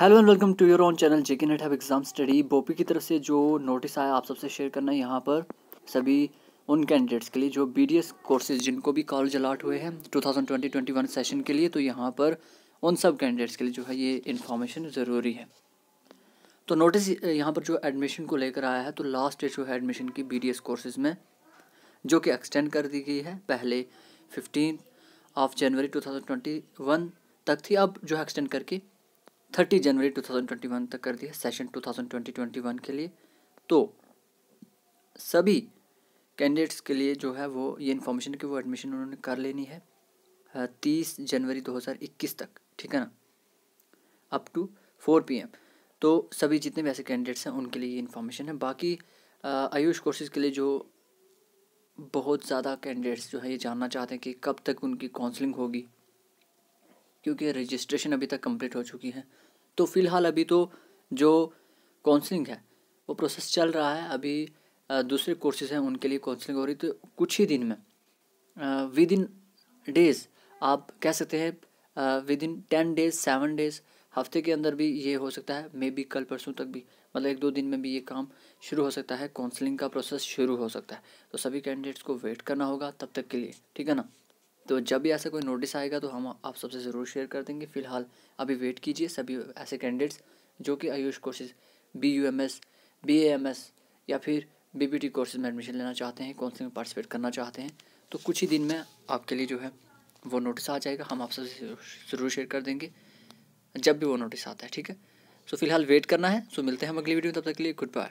hello and welcome to your own channel JK net have exam study बोपी की तरफ से जो नोटिस आया आप सबसे शेयर करना है यहाँ पर सभी उन कैंडिडेट्स के लिए जो बी डी एस कोर्सेज जिनको भी कॉलेज अलाट हुए हैं two thousand twenty twenty one session के लिए तो यहाँ पर उन सब कैंडिडेट्स के लिए जो है ये इन्फॉर्मेशन ज़रूरी है तो नोटिस यहाँ पर जो एडमिशन को लेकर आया है तो लास्ट डेट जो है एडमिशन की बी डी एस कोर्सेज में जो कि एक्सटेंड कर दी गई है पहले fifteen of January two thousand twenty one तक थी अब जो है एक्सटेंड करके thirty January two thousand twenty one तक कर दिया session two thousand twenty twenty one के लिए तो सभी कैंडिडेट्स के लिए जो है वो ये इन्फॉर्मेशन कि वो एडमिशन उन्होंने कर लेनी है तीस जनवरी दो हज़ार इक्कीस तक ठीक है ना up to four P M तो सभी जितने भी ऐसे कैंडिडेट्स हैं उनके लिए ये इन्फॉर्मेशन है बाकी आयुष कोर्सेज़ के लिए जो बहुत ज़्यादा कैंडिडेट्स जो है ये जानना चाहते हैं कि कब तक उनकी काउंसलिंग होगी क्योंकि रजिस्ट्रेशन अभी तक कंप्लीट हो चुकी है तो फ़िलहाल अभी तो जो काउंसलिंग है वो प्रोसेस चल रहा है अभी दूसरे कोर्सेज हैं उनके लिए काउंसलिंग हो रही तो कुछ ही दिन में विद इन डेज़ आप कह सकते हैं within ten days seven days हफ्ते के अंदर भी ये हो सकता है मे बी कल परसों तक भी मतलब एक दो दिन में भी ये काम शुरू हो सकता है काउंसलिंग का प्रोसेस शुरू हो सकता है तो सभी कैंडिडेट्स को वेट करना होगा तब तक के लिए ठीक है ना तो जब भी ऐसा कोई नोटिस आएगा तो हम आप सबसे ज़रूर शेयर कर देंगे फ़िलहाल अभी वेट कीजिए सभी ऐसे कैंडिडेट्स जो कि AYUSH courses B U M S B A M S या फिर बी बी टी कोर्सेज में एडमिशन लेना चाहते हैं से में पार्टिसिपेट करना चाहते हैं तो कुछ ही दिन में आपके लिए जो है वो नोटिस आ जाएगा हम आप सबसे ज़रूर शेयर कर देंगे जब भी वो नोटिस आता है ठीक है सो तो फिलहाल वेट करना है सो तो मिलते हैं हम अगली वीडियो में तब तक के लिए गुड बाय